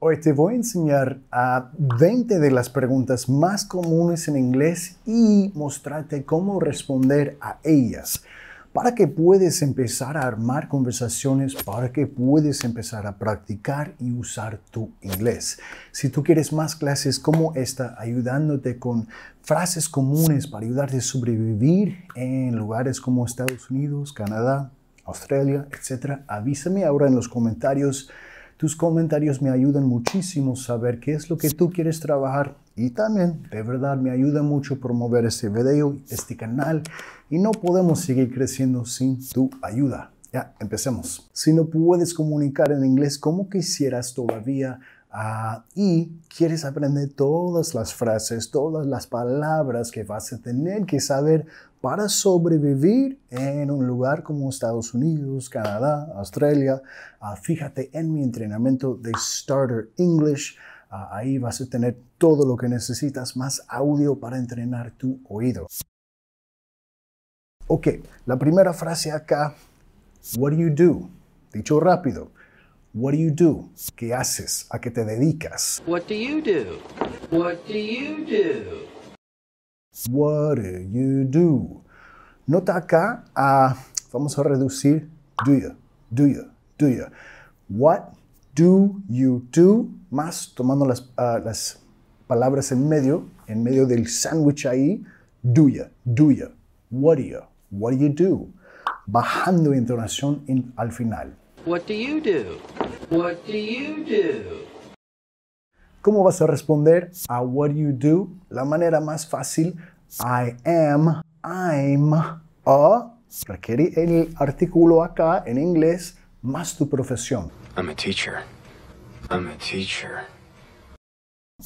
Hoy te voy a enseñar a 20 de las preguntas más comunes en inglés y mostrarte cómo responder a ellas para que puedes empezar a armar conversaciones, para que puedes empezar a practicar y usar tu inglés. Si tú quieres más clases como esta, ayudándote con frases comunes para ayudarte a sobrevivir en lugares como Estados Unidos, Canadá, Australia, etc., avísame ahora en los comentarios. Tus comentarios me ayudan muchísimo a saber qué es lo que tú quieres trabajar y también, de verdad, me ayuda mucho promover este video, este canal y no podemos seguir creciendo sin tu ayuda. Ya, empecemos. Si no puedes comunicar en inglés como quisieras todavía, Ah, y quieres aprender todas las frases, todas las palabras que vas a tener que saber para sobrevivir en un lugar como Estados Unidos, Canadá, Australia. Ah, fíjate en mi entrenamiento de Starter English. Ah, ahí vas a tener todo lo que necesitas, más audio para entrenar tu oído. Ok, la primera frase acá, what do you do? Dicho rápido, What do you do? ¿Qué haces? ¿A qué te dedicas? What do you do? What do you do? What do you do? Nota acá a, ah, vamos a reducir, do you, do you, do you. What do you do? Más tomando las, ah, las palabras en medio, en medio del sándwich ahí, do you, do you, what do you, what do you do, bajando entonación en, al final. What do you What do you do? ¿Cómo vas a responder a what do you do? La manera más fácil, I am, I'm a, requiere el artículo acá en inglés, más tu profesión. I'm a teacher. I'm a teacher.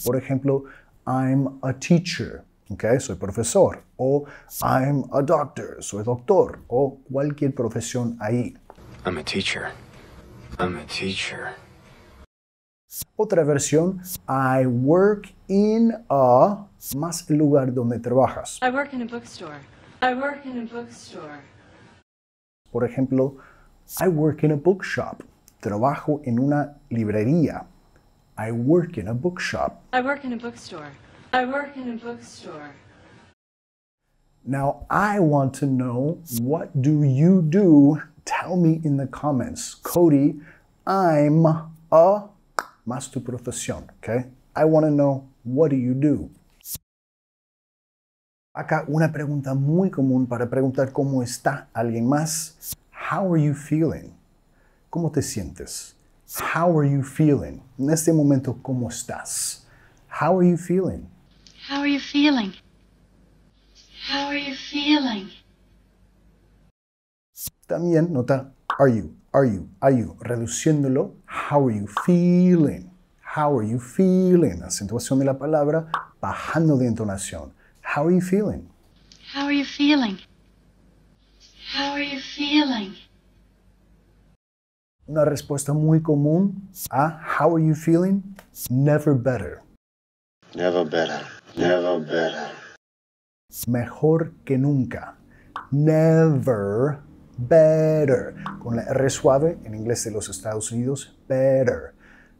Por ejemplo, I'm a teacher. Okay, soy profesor. O I'm a doctor. Soy doctor. O cualquier profesión ahí. I'm a teacher. I'm a teacher. Otra versión, I work in a más el lugar donde trabajas. I work in a bookstore. I work in a bookstore. Por ejemplo, I work in a bookshop. Trabajo en una librería. I work in a bookshop. I work in a bookstore. I work in a bookstore. Now, I want to know what do you do? Tell me in the comments. Cody I'm a, más tu profesión, ¿ok? I want to know what do you do. Acá una pregunta muy común para preguntar cómo está alguien más. How are you feeling? ¿Cómo te sientes? How are you feeling? En este momento, ¿cómo estás? How are you feeling? How are you feeling? How are you feeling? También nota Are you? Are you? Are you? Reduciéndolo. How are you feeling? How are you feeling? Acentuación de la palabra bajando de entonación. How are you feeling? How are you feeling? How are you feeling? Una respuesta muy común a How are you feeling? Never better. Never better. Never better. Mejor que nunca. Never better. Con la R suave en inglés de los Estados Unidos, better.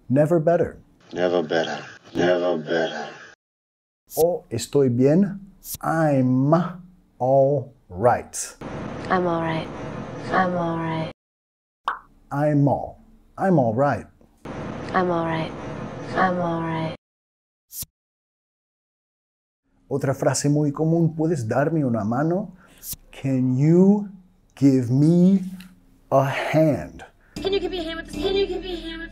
Never better. Never better. Never better. O estoy bien, I'm all right. I'm all right. I'm all right. I'm all. I'm all right. I'm all right. I'm all right. Otra frase muy común, ¿puedes darme una mano? Can you give me a hand. Can you give me a hand with this? Can you give me a hand with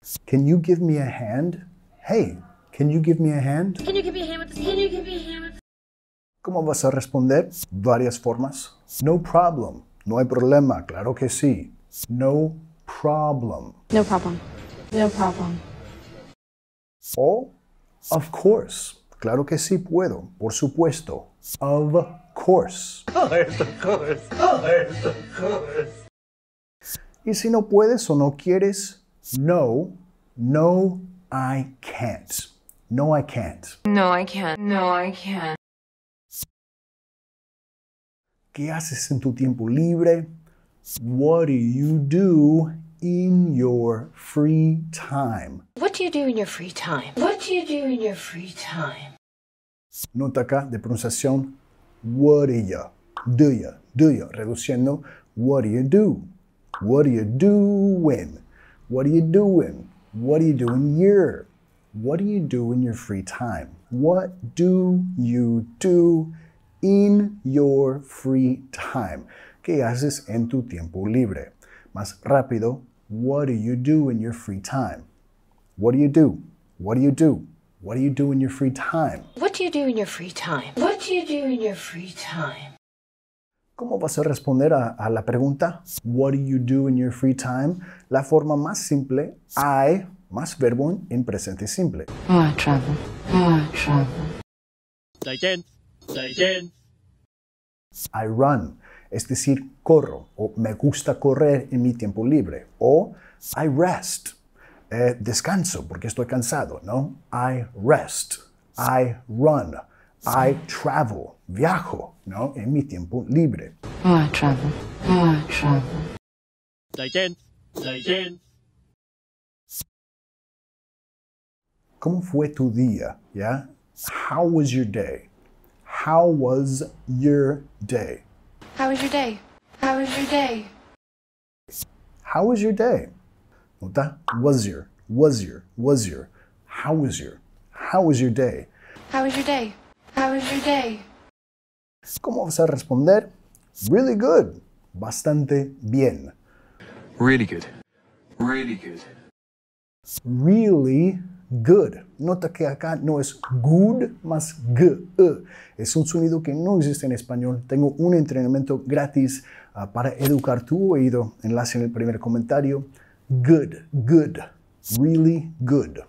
this? Can you give me a hand? Hey, can you give me a hand? Can you give me a hand with this? Can you give me a hand with this? ¿Cómo vas a responder? Varias formas. No problem. No hay problema. Claro que sí. No problem. No problem. No problem. O, oh, of course. Claro que sí puedo. Por supuesto. Of course. Course, course, of course. Y si no puedes o no quieres, no, no, I can't. No, I can't. No, I can't. No, I can't. ¿Qué haces en tu tiempo libre? What do you do in your free time? What do you do in your free time? What do you do in your free time? Nota acá de pronunciación What do you? Do you? Do you? Reduciendo, what do you do? What do you doing? What are you doing? What are you doing here? What do you do in your free time? What do you do in your free time? ¿Qué haces en tu tiempo libre? Más rápido, what do you do in your free time? What do you do? What do you do? What do you do in your free time? What What do ¿Cómo vas a responder a, la pregunta What do you do in your free time? La forma más simple, I, más verbo en presente simple. Ah, ah, I travel. I travel. run. es decir, corro o me gusta correr en mi tiempo libre. O I rest, eh, descanso porque estoy cansado, ¿no? I rest. I run. I travel. Viajo, ¿no? En mi tiempo libre. Oh, ah, I travel. Oh, ah, I travel. Again. Again. ¿Cómo fue tu día? How was your day? How was your day? How was your day? How was your day? How was your day? Nota? Was your, was your, was your. How was your? How was your day? How was your day? How your day? ¿Cómo vas a responder? Really good. Bastante bien. Really good. Really good. Really good. Nota que acá no es good más g. E. Es un sonido que no existe en español. Tengo un entrenamiento gratis ah, para educar tu oído. Enlace en el primer comentario. Good, good. Really good.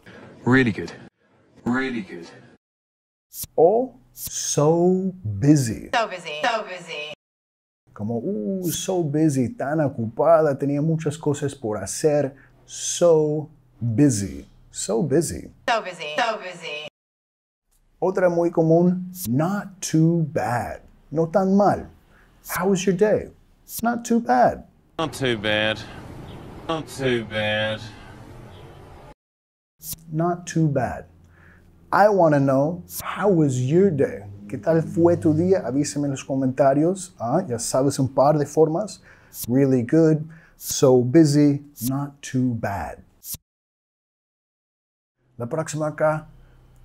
Really good. Really good. Or oh, so busy. So busy. So busy. Como, uh, so busy, tan ocupada, tenía muchas cosas por hacer. So busy. So busy. So busy. So busy. Otra muy común, not too bad. No tan mal. How was your day? It's not too bad. Not too bad. Not too bad. Not too bad. I want to know, how was your day? ¿Qué tal fue tu día? Avísame en los comentarios. Ah, ya sabes un par de formas. Really good, so busy, not too bad. La próxima acá,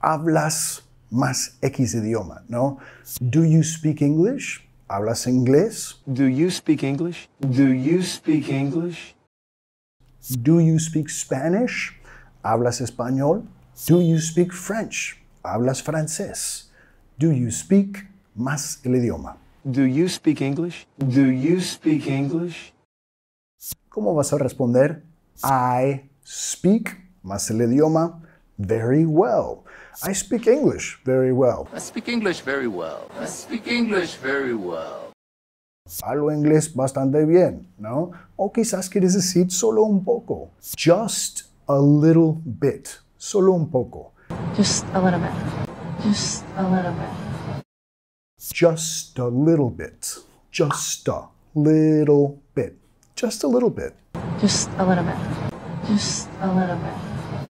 hablas más X idioma, ¿no? Do you speak English? ¿Hablas inglés? Do you speak English? Do you speak English? Do you speak Spanish? ¿Hablas español? Do you speak French? ¿Hablas francés? Do you speak más el idioma? Do you speak English? Do you speak English? ¿Cómo vas a responder? I speak más el idioma very well. I speak English very well. I speak English very well. I speak English very well. Hablo inglés bastante bien, ¿no? O quizás quieres decir solo un poco. Just a little bit. Solo un poco. Just a little bit. Just a little bit. Just a little bit. Just a little bit. Just a little bit. Just a little bit.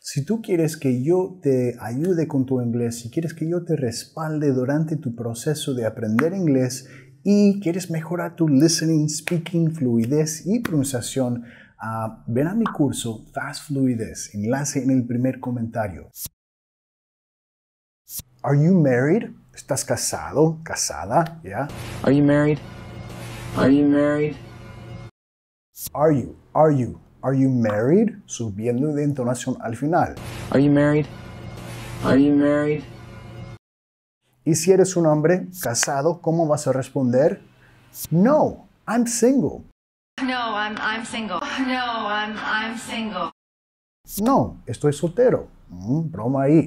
Si tú quieres que yo te ayude con tu inglés, si quieres que yo te respalde durante tu proceso de aprender inglés y quieres mejorar tu listening, speaking, fluidez y pronunciación, ven a mi curso Fast Fluidez, enlace en el primer comentario. Are you married? ¿Estás casado? ¿Casada? ¿Ya? Yeah. Are you married? Are you married? Are you? Are you? Are you married? Subiendo de entonación al final. Are you married? Are you married? Y si eres un hombre casado, ¿cómo vas a responder? No, I'm single. No, I'm, I'm single. No, I'm, I'm single. No, estoy soltero. Mm, broma ahí.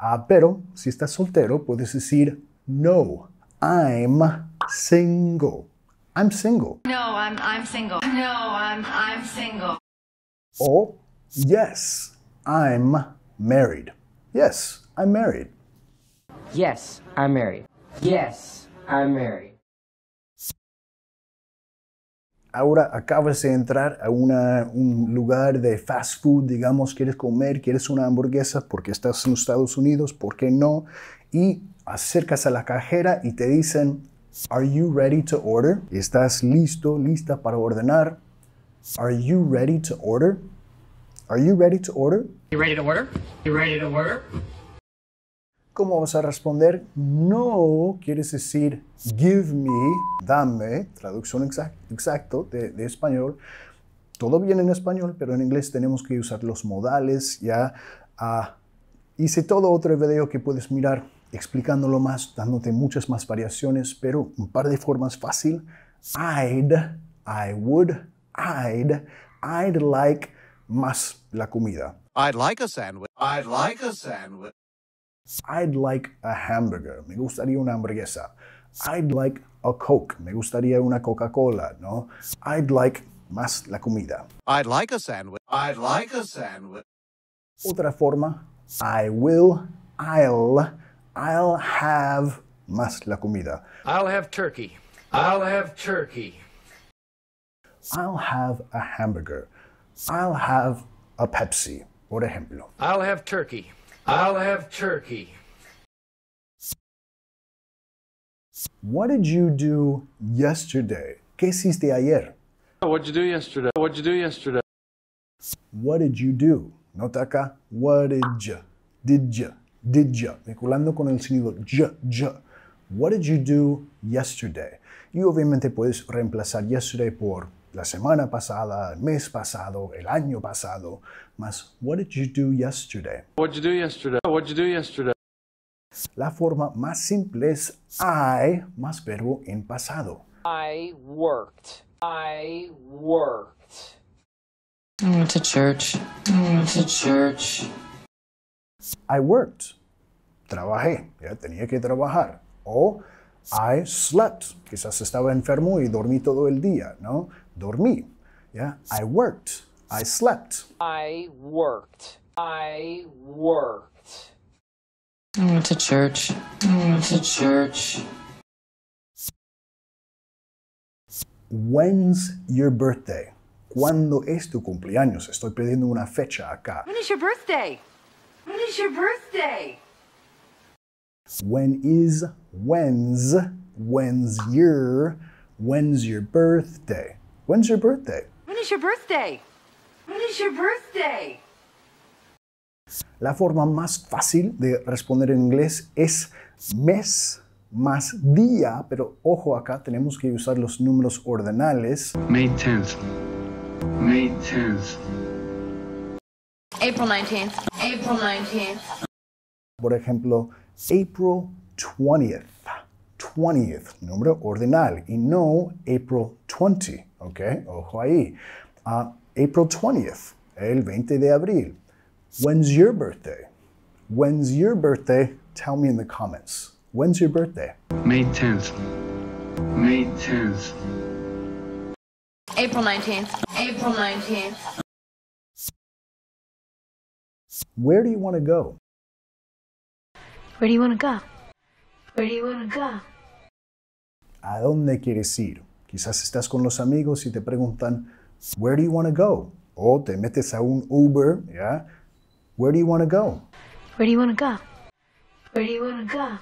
Uh, pero si estás soltero, puedes decir no, I'm single. I'm single. No, I'm, I'm single. No, I'm, I'm single. O yes, I'm married. Yes, I'm married. Yes, I'm married. Yes, I'm married. ahora acabas de entrar a un lugar de fast food, digamos, quieres comer, quieres una hamburguesa porque estás en Estados Unidos, ¿por qué no? Y acercas a la cajera y te dicen, Are you ready to order? ¿Estás listo, lista para ordenar? Are you ready to order? Are you ready to order? You ready to order? You ready to order? ¿Cómo vas a responder? No quieres decir give me, dame, traducción exacta exacto de, español. Todo bien en español, pero en inglés tenemos que usar los modales. Ya ah, hice todo otro video que puedes mirar explicándolo más, dándote muchas más variaciones, pero un par de formas fácil. I'd, I would, I'd, I'd like más la comida. like I'd like a sandwich. I'd like a hamburger. Me gustaría una hamburguesa. I'd like a Coke. Me gustaría una Coca-Cola, ¿no? I'd like más la comida. I'd like a sandwich. I'd like a sandwich. Otra forma, I will, I'll, I'll have más la comida. I'll have turkey. I'll have turkey. I'll have a hamburger. I'll have a Pepsi, por ejemplo. I'll have turkey. I'll have turkey. What did you do yesterday? ¿Qué hiciste ayer? What'd you do yesterday? What'd you do yesterday? What did you do? Nota acá. What did you? Did you? Did you? Vinculando con el sonido j, j. What did you do yesterday? Y obviamente puedes reemplazar yesterday por la semana pasada, el mes pasado, el año pasado, más what did you do yesterday? What did you do yesterday? What did you do yesterday? La forma más simple es I más verbo en pasado. I worked. I worked. I went to church. I went to church. I worked. Trabajé. tenía que trabajar. O I slept. Quizás estaba enfermo y dormí todo el día, ¿no? dormí. Yeah? I worked. I slept. I worked. I worked. I went to church. I went to church. When's your birthday? ¿Cuándo es tu cumpleaños? Estoy pidiendo una fecha acá. When is your birthday? When is your birthday? When is when's when's your when's your birthday? When's your birthday? When is your birthday? When is your birthday? La forma más fácil de responder en inglés es mes más día, pero ojo acá tenemos que usar los números ordinales. May 10th. May 10th. April 19th. April 19th. Por ejemplo, April 20th. 20th, número ordinal, y no April 20. ¿ok? Ojo ahí. Uh, April 20th, el 20 de abril. When's your birthday? When's your birthday? Tell me in the comments. When's your birthday? May 10th. May 10th. April 19th. April 19th. Where do you want to go? Where do you want to go? Where do you want to go? ¿A dónde quieres ir? Quizás estás con los amigos y te preguntan, Where do you want to go? O te metes a un Uber, ¿ya? Where do you want to go? Where do you want to go? Where do you want to go?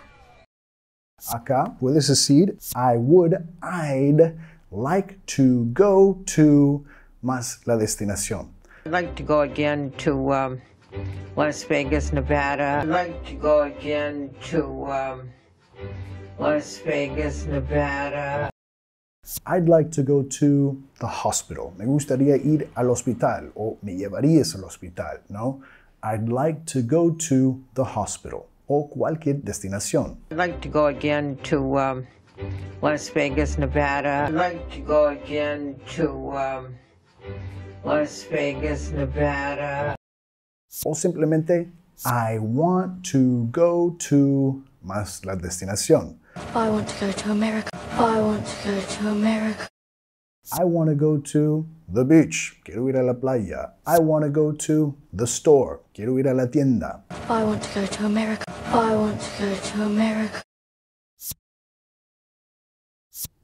Acá puedes decir, I would, I'd like to go to, más la destinación. I'd like to go again to um, Las Vegas, Nevada. I'd like to go again to um, Las Vegas, Nevada. I'd like to go to the hospital. Me gustaría ir al hospital o me llevarías al hospital, ¿no? I'd like to go to the hospital o cualquier destinación. I'd like to go again to um, Las Vegas, Nevada. I'd like to go again to um, Las Vegas, Nevada. O simplemente I want to go to más la destinación. I want to go to America. I want to go to America. I want to go to the beach. Quiero ir a la playa. I want to go to the store. Quiero ir a la tienda. I want to go to America. I want to go to America.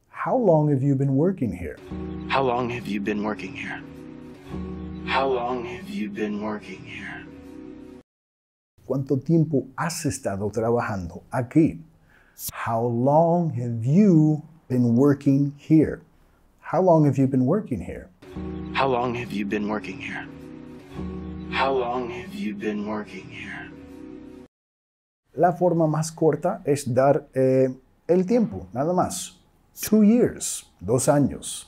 How long have you been working here? How long have you been working here? How long have you been working here? ¿Cuánto tiempo has estado trabajando aquí? How long have you been working here? How long have you been working here? How long have you been working here? How long have you been working here? La forma más corta es dar eh, el tiempo, nada más. Two years, dos años.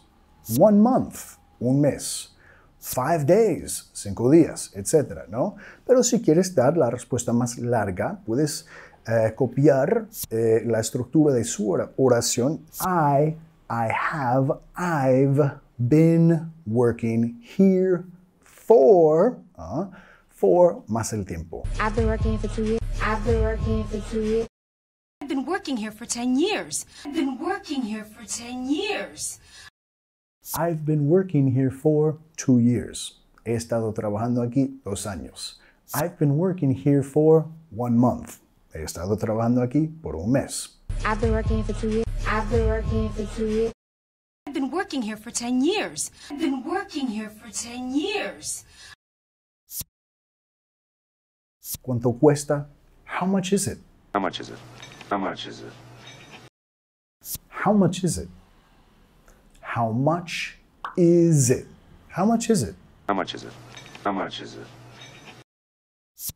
One month, un mes. Five days, cinco días, etc. ¿no? Pero si quieres dar la respuesta más larga, puedes eh, copiar eh, la estructura de su oración. I, I have, I've been working here for, ah, for más el tiempo. I've been working here for two years. I've been working here for two years. I've been working here for ten years. I've been working here for 10 years. I've been working here for two years. He estado trabajando aquí dos años. I've been working here for one month. He estado trabajando aquí por un mes. I've been working here for two years. I've been working here for two years. I've been working here for 10 years. I've been working here for 10 years. ¿Cuánto cuesta? How much is it? How much is it? How much is it? How much is it? How much is it? How much is it? How much is it? How much is it?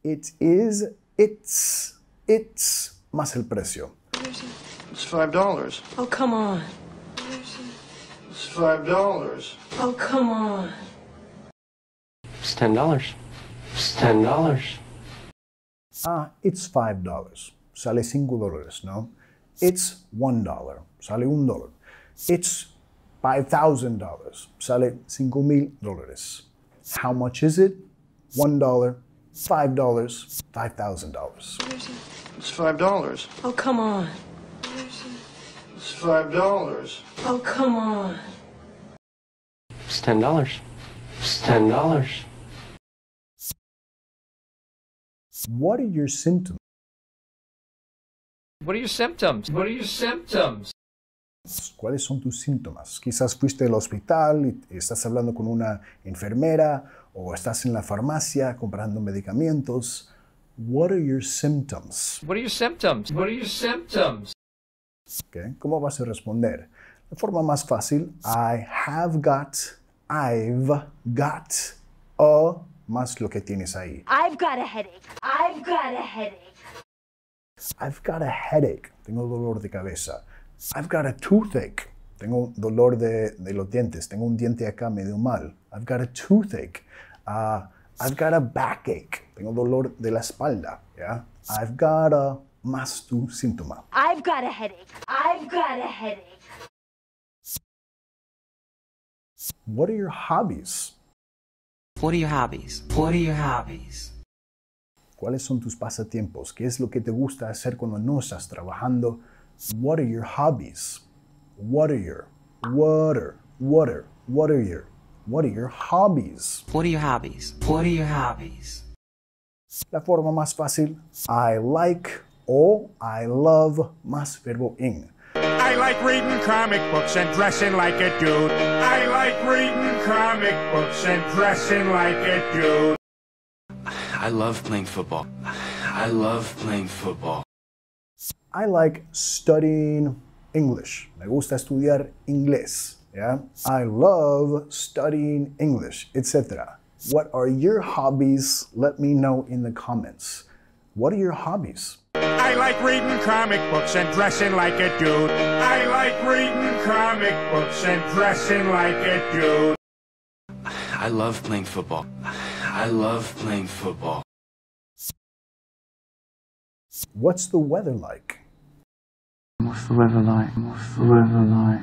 It is it's It's más el precio. It's five dollars. Oh, come on. It's five dollars. Oh, come on. It's ten dollars. It's ten dollars. Ah, it's five dollars. Sale cinco dólares, ¿no? It's one dollar. Sale un dólar. It's five thousand dollars. Sale cinco mil dólares. How much is it? One dollar $5, $5,000. It's $5. Oh, come on. It's $5. Oh, come on. It's $10. It's $10. What are your symptoms? What are your symptoms? What are your symptoms? ¿Cuáles son tus síntomas? Quizás fuiste al hospital y estás hablando con una enfermera o estás en la farmacia comprando medicamentos. What are your symptoms? What are your symptoms? What are your symptoms? Okay. ¿Cómo vas a responder? La forma más fácil, I have got, I've got, o más lo que tienes ahí. I've got a headache. I've got a headache. I've got a headache. Tengo dolor de cabeza. I've got a toothache. Tengo dolor de, de los dientes. Tengo un diente acá medio mal. I've got a toothache. Uh, I've got a backache. Tengo dolor de la espalda. ¿ya? I've got a más tu síntoma. I've got a headache. I've got a headache. What are your hobbies? What are your hobbies? What are your hobbies? ¿Cuáles son tus pasatiempos? ¿Qué es lo que te gusta hacer cuando no estás trabajando? What are your hobbies? What are your, what are, what what are your, What are your hobbies? What are your hobbies? What are your hobbies? La forma más fácil, I like oh, I love más verbo en. I like reading comic books and dressing like a dude. I like reading comic books and dressing like a dude. I love playing football. I love playing football. I like studying English. Me gusta estudiar inglés. Yeah. I love studying English, etc. What are your hobbies? Let me know in the comments. What are your hobbies? I like reading comic books and dressing like a dude. I like reading comic books and dressing like a dude. I love playing football. I love playing football. What's the weather like? What's the weather like? What's the weather like?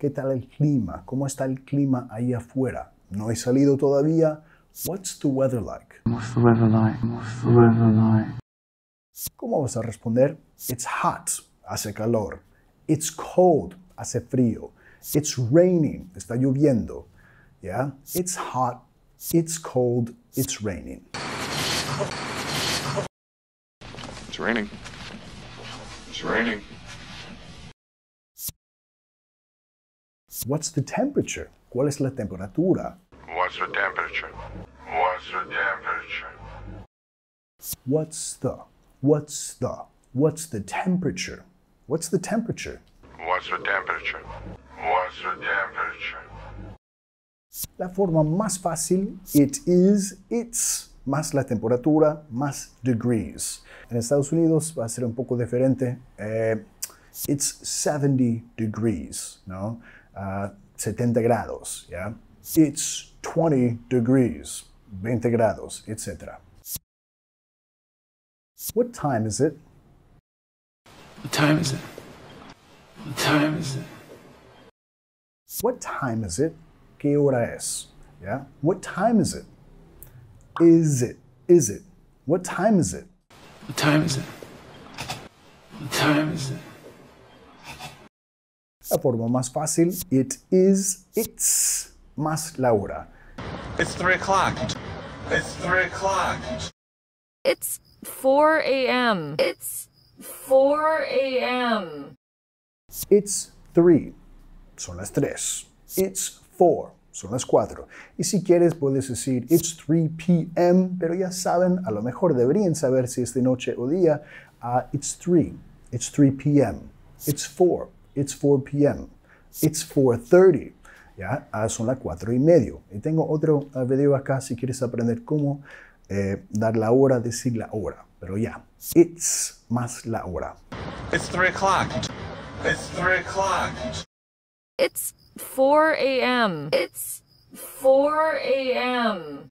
¿Qué tal el clima? ¿Cómo está el clima ahí afuera? No he salido todavía. What's the weather like? What's the weather like? ¿Cómo vas a responder? It's hot, hace calor. It's cold, hace frío. It's raining, está lloviendo. Yeah? It's hot, it's cold, it's raining. It's raining. It's raining. What's the temperature? ¿Cuál es la temperatura? What's the temperature? What's the temperature? What's the? What's the? What's the temperature? What's the temperature? What's the temperature? What's the temperature? La forma más fácil, it is, it's, más la temperatura, más degrees. En Estados Unidos va a ser un poco diferente. Eh, it's 70 degrees, ¿no? 70 grados, yeah? It's 20 degrees, 20 grados, etc. What time is it? What time is it? What time is it? What time is it? ¿Qué hora es? Yeah? What time is it? Is it? Is it? What time is it? What time is it? What time is it? La forma más fácil, it is, it's, más Laura. It's 3 o'clock. It's 3 o'clock. It's 4 a.m. It's 4 a.m. It's 3. Son las 3. It's 4. Son las 4. Y si quieres puedes decir it's 3 p.m., pero ya saben, a lo mejor deberían saber si es de noche o día, uh, it's 3. It's 3 p.m. It's 4. It's 4 p.m. It's 4.30. Ya ah, son las 4 y medio. Y tengo otro ah, video acá si quieres aprender cómo eh, dar la hora, decir la hora. Pero ya, it's más la hora. It's 3 o'clock. It's 3 o'clock. It's 4 a.m. It's 4 a.m.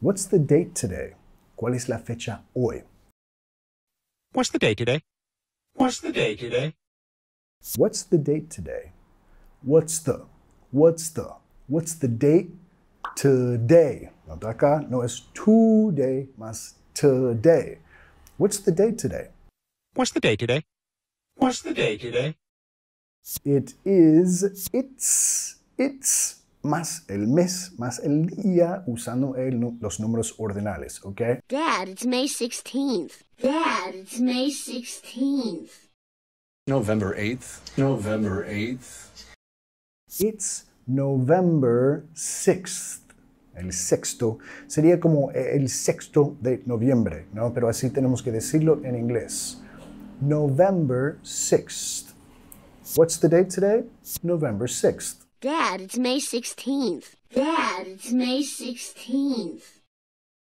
What's the date today? ¿Cuál es la fecha hoy? What's the date today? What's the day today? What's the date today? What's the? What's the? What's the date today? No taka, no es today, mas today. What's the date today? What's the day today? What's the day today? It is, it's, it's más el mes más el día usando los números ordinales, ¿ok? Dad, it's May 16th. Dad, it's May 16th. November 8th. November 8th. It's November 6th. El sexto sería como eh, el sexto de noviembre, ¿no? Pero así tenemos que decirlo en inglés. November 6th. What's the date today? November 6th. Dad, it's May 16th. Dad, it's May 16th.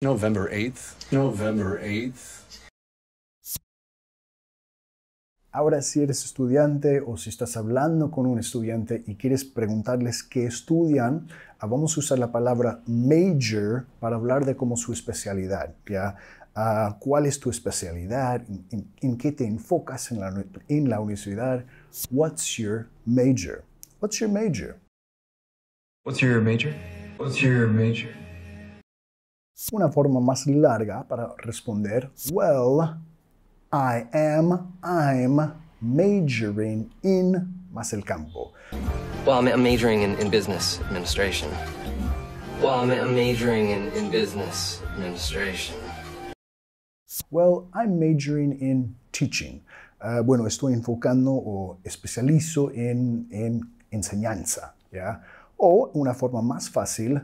November 8th. November 8th. Ahora si eres estudiante o si estás hablando con un estudiante y quieres preguntarles qué estudian, ah, vamos a usar la palabra major para hablar de cómo su especialidad, ¿ya? Ah, ¿Cuál es tu especialidad? ¿En, qué te enfocas en la, en la universidad? What's your major? What's your major? What's your major? What's your major? Una forma más larga para responder. Well, I am, I'm majoring in más el campo. Well, I'm, majoring in, in business administration. Well, I'm, I'm majoring in, in business administration. Well, I'm majoring in teaching. Uh, bueno, estoy enfocando o especializo en, en enseñanza. ¿ya? O una forma más fácil,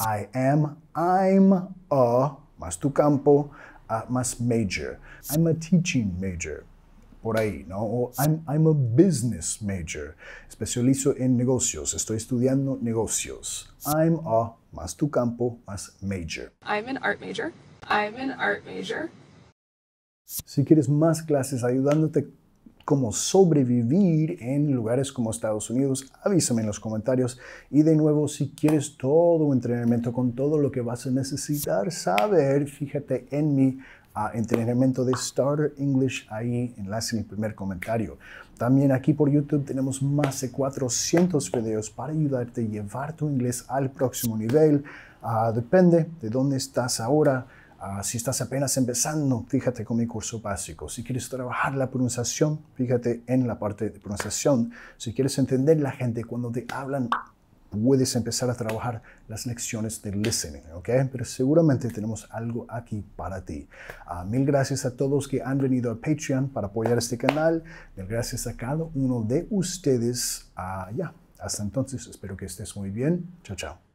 I am, I'm a, más tu campo, a, más major. I'm a teaching major, por ahí, ¿no? O I'm, I'm a business major, especializo en negocios, estoy estudiando negocios. I'm a, más tu campo, más major. I'm an art major. I'm an art major. Si quieres más clases ayudándote cómo sobrevivir en lugares como Estados Unidos, avísame en los comentarios. Y de nuevo, si quieres todo entrenamiento con todo lo que vas a necesitar saber, fíjate en mi ah, entrenamiento de Starter English ahí, enlace en mi primer comentario. También aquí por YouTube tenemos más de 400 videos para ayudarte a llevar tu inglés al próximo nivel. Ah, depende de dónde estás ahora Ah, si estás apenas empezando, fíjate con mi curso básico. Si quieres trabajar la pronunciación, fíjate en la parte de pronunciación. Si quieres entender la gente cuando te hablan, puedes empezar a trabajar las lecciones de listening, ¿ok? Pero seguramente tenemos algo aquí para ti. Ah, mil gracias a todos que han venido a Patreon para apoyar este canal. Mil gracias a cada uno de ustedes. Ah, ya, hasta entonces, espero que estés muy bien. Chao, chao.